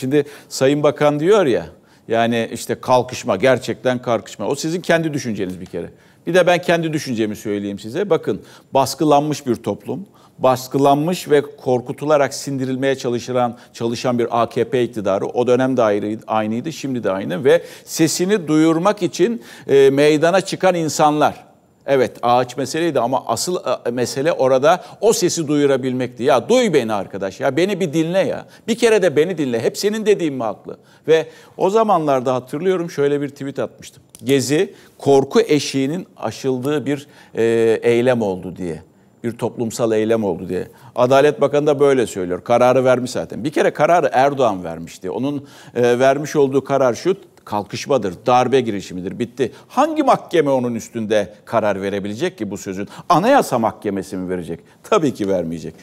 Şimdi Sayın Bakan diyor ya yani işte kalkışma gerçekten kalkışma. O sizin kendi düşünceniz bir kere. Bir de ben kendi düşüncemi söyleyeyim size. Bakın baskılanmış bir toplum, baskılanmış ve korkutularak sindirilmeye çalışılan çalışan bir AKP iktidarı o dönem de aynıydı, şimdi de aynı ve sesini duyurmak için e, meydana çıkan insanlar Evet ağaç meseleydi ama asıl e, mesele orada o sesi duyurabilmekti. Ya duy beni arkadaş ya beni bir dinle ya. Bir kere de beni dinle. Hep senin dediğin mi haklı? Ve o zamanlarda hatırlıyorum şöyle bir tweet atmıştım. Gezi korku eşiğinin aşıldığı bir e, eylem oldu diye. Bir toplumsal eylem oldu diye. Adalet Bakanı da böyle söylüyor. Kararı vermiş zaten. Bir kere kararı Erdoğan vermişti. Onun e, vermiş olduğu karar şu kalkışmadır, darbe girişimidir, bitti. Hangi mahkeme onun üstünde karar verebilecek ki bu sözün? Anayasa Mahkemesi mi verecek? Tabii ki vermeyecek.